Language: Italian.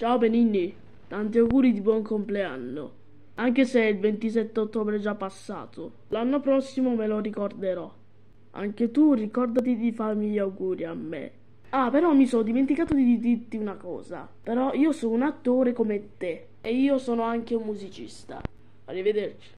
Ciao Benigni, tanti auguri di buon compleanno. Anche se è il 27 ottobre già passato, l'anno prossimo me lo ricorderò. Anche tu ricordati di farmi gli auguri a me. Ah, però mi sono dimenticato di dirti una cosa. Però io sono un attore come te e io sono anche un musicista. Arrivederci.